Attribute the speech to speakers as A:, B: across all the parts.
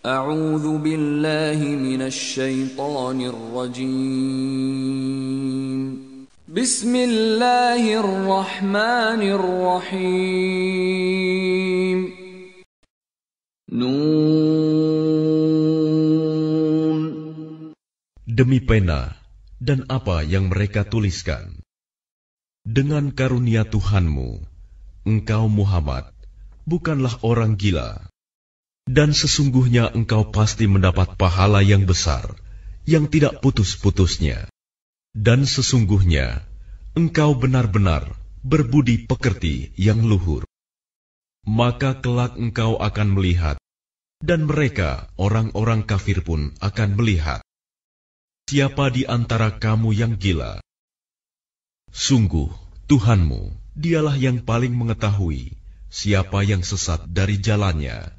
A: A'udzu billahi minasyaitonir rajim. Bismillahirrahmanirrahim. Nun. Demi pena dan apa yang mereka tuliskan. Dengan karunia Tuhanmu, engkau Muhammad bukanlah orang gila dan sesungguhnya engkau pasti mendapat pahala yang besar, yang tidak putus-putusnya. Dan sesungguhnya, engkau benar-benar berbudi pekerti yang luhur. Maka kelak engkau akan melihat, dan mereka, orang-orang kafir pun akan melihat. Siapa di antara kamu yang gila? Sungguh, Tuhanmu, dialah yang paling mengetahui siapa yang sesat dari jalannya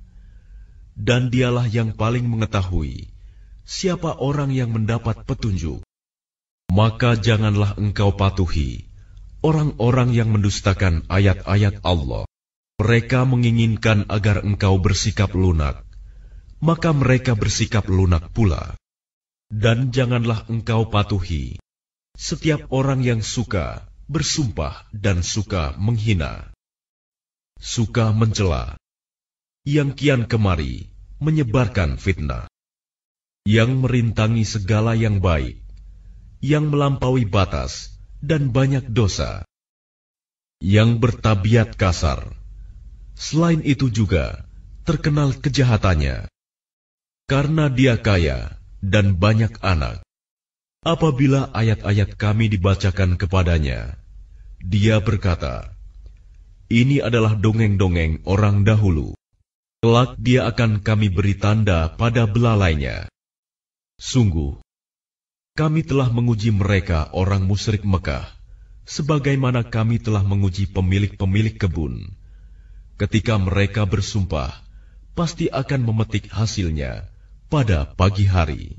A: dan dialah yang paling mengetahui siapa orang yang mendapat petunjuk. Maka janganlah engkau patuhi orang-orang yang mendustakan ayat-ayat Allah. Mereka menginginkan agar engkau bersikap lunak, maka mereka bersikap lunak pula. Dan janganlah engkau patuhi setiap orang yang suka bersumpah dan suka menghina, suka mencela, yang kian kemari menyebarkan fitnah, yang merintangi segala yang baik, yang melampaui batas dan banyak dosa, yang bertabiat kasar. Selain itu juga terkenal kejahatannya karena dia kaya dan banyak anak. Apabila ayat-ayat kami dibacakan kepadanya, dia berkata, "Ini adalah dongeng-dongeng orang dahulu." Kelak dia akan kami beri tanda pada belalainya. Sungguh, kami telah menguji mereka orang musyrik Mekah, sebagaimana kami telah menguji pemilik-pemilik kebun. Ketika mereka bersumpah, pasti akan memetik hasilnya pada pagi hari.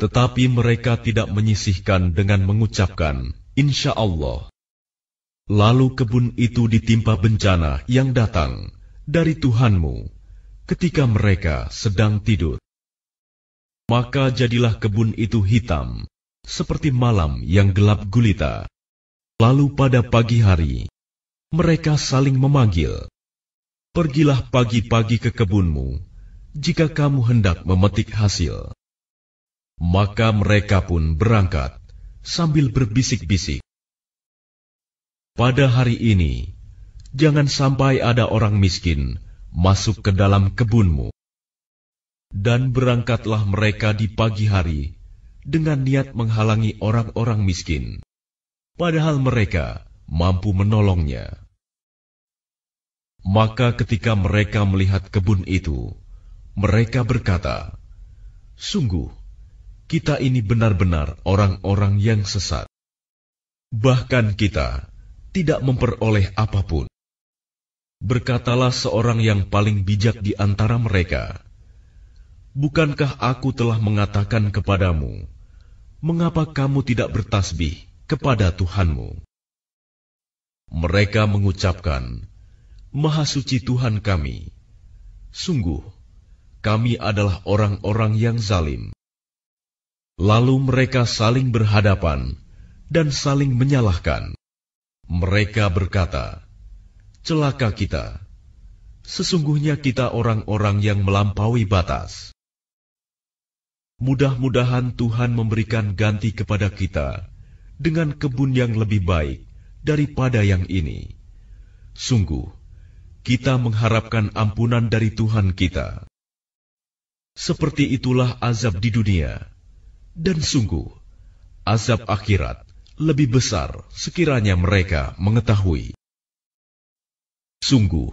A: Tetapi mereka tidak menyisihkan dengan mengucapkan, Insya Allah. Lalu kebun itu ditimpa bencana yang datang, dari Tuhanmu ketika mereka sedang tidur. Maka jadilah kebun itu hitam, seperti malam yang gelap gulita. Lalu pada pagi hari, mereka saling memanggil. Pergilah pagi-pagi ke kebunmu, jika kamu hendak memetik hasil. Maka mereka pun berangkat, sambil berbisik-bisik. Pada hari ini, jangan sampai ada orang miskin masuk ke dalam kebunmu. Dan berangkatlah mereka di pagi hari dengan niat menghalangi orang-orang miskin, padahal mereka mampu menolongnya. Maka, ketika mereka melihat kebun itu, mereka berkata, "Sungguh, kita ini benar-benar orang-orang yang sesat, bahkan kita tidak memperoleh apapun." Berkatalah seorang yang paling bijak di antara mereka, Bukankah aku telah mengatakan kepadamu, Mengapa kamu tidak bertasbih kepada Tuhanmu? Mereka mengucapkan, Maha suci Tuhan kami. Sungguh, kami adalah orang-orang yang zalim. Lalu mereka saling berhadapan dan saling menyalahkan. Mereka berkata, Celaka kita! Sesungguhnya kita orang-orang yang melampaui batas. Mudah-mudahan Tuhan memberikan ganti kepada kita dengan kebun yang lebih baik daripada yang ini. Sungguh, kita mengharapkan ampunan dari Tuhan kita. Seperti itulah azab di dunia, dan sungguh azab akhirat lebih besar sekiranya mereka mengetahui. Sungguh,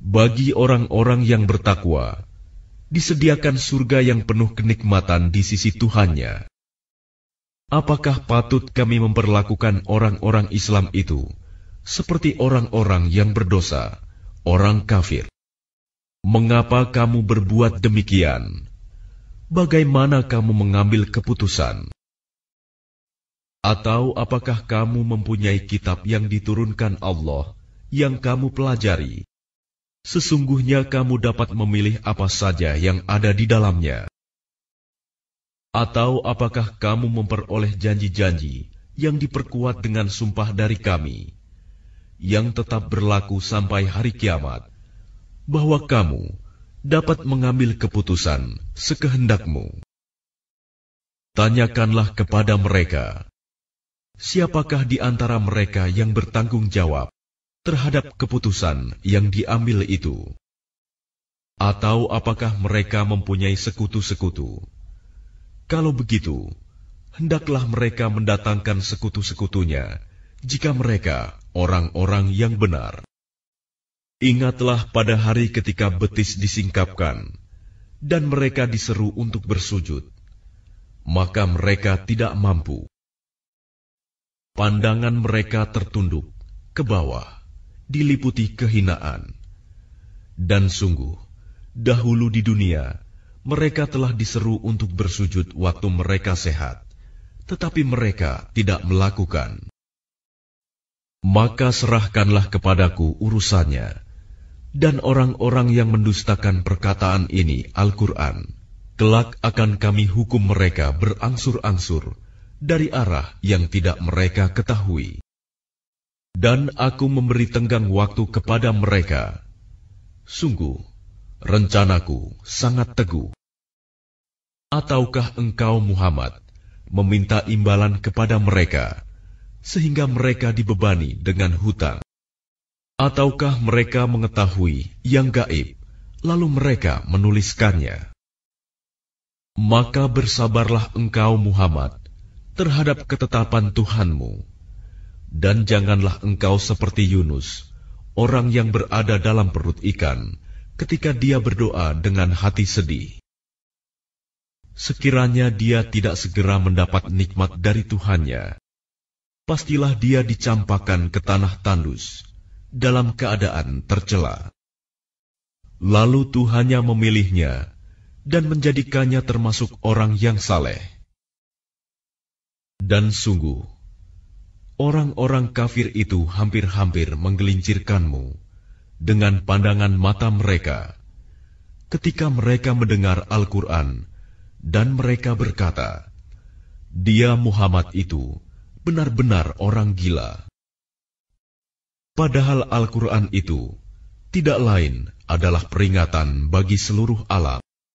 A: bagi orang-orang yang bertakwa, disediakan surga yang penuh kenikmatan di sisi Tuhannya. Apakah patut kami memperlakukan orang-orang Islam itu seperti orang-orang yang berdosa, orang kafir? Mengapa kamu berbuat demikian? Bagaimana kamu mengambil keputusan? Atau apakah kamu mempunyai kitab yang diturunkan Allah? yang kamu pelajari. Sesungguhnya kamu dapat memilih apa saja yang ada di dalamnya. Atau apakah kamu memperoleh janji-janji yang diperkuat dengan sumpah dari kami, yang tetap berlaku sampai hari kiamat, bahwa kamu dapat mengambil keputusan sekehendakmu. Tanyakanlah kepada mereka, siapakah di antara mereka yang bertanggung jawab terhadap keputusan yang diambil itu, atau apakah mereka mempunyai sekutu-sekutu? Kalau begitu, hendaklah mereka mendatangkan sekutu-sekutunya jika mereka orang-orang yang benar. Ingatlah pada hari ketika betis disingkapkan dan mereka diseru untuk bersujud, maka mereka tidak mampu. Pandangan mereka tertunduk ke bawah diliputi kehinaan. Dan sungguh, dahulu di dunia, mereka telah diseru untuk bersujud waktu mereka sehat, tetapi mereka tidak melakukan. Maka serahkanlah kepadaku urusannya, dan orang-orang yang mendustakan perkataan ini Al-Quran, kelak akan kami hukum mereka berangsur-angsur dari arah yang tidak mereka ketahui dan aku memberi tenggang waktu kepada mereka. Sungguh, rencanaku sangat teguh. Ataukah engkau, Muhammad, meminta imbalan kepada mereka, sehingga mereka dibebani dengan hutang? Ataukah mereka mengetahui yang gaib, lalu mereka menuliskannya? Maka bersabarlah engkau, Muhammad, terhadap ketetapan Tuhanmu dan janganlah engkau seperti Yunus, orang yang berada dalam perut ikan, ketika dia berdoa dengan hati sedih. Sekiranya dia tidak segera mendapat nikmat dari Tuhannya, pastilah dia dicampakkan ke tanah tandus, dalam keadaan tercela. Lalu Tuhannya memilihnya dan menjadikannya termasuk orang yang saleh. Dan sungguh, Orang-orang kafir itu hampir-hampir menggelincirkanmu dengan pandangan mata mereka ketika mereka mendengar Al-Quran dan mereka berkata, Dia Muhammad itu benar-benar orang gila. Padahal Al-Quran itu tidak lain adalah peringatan bagi seluruh alam.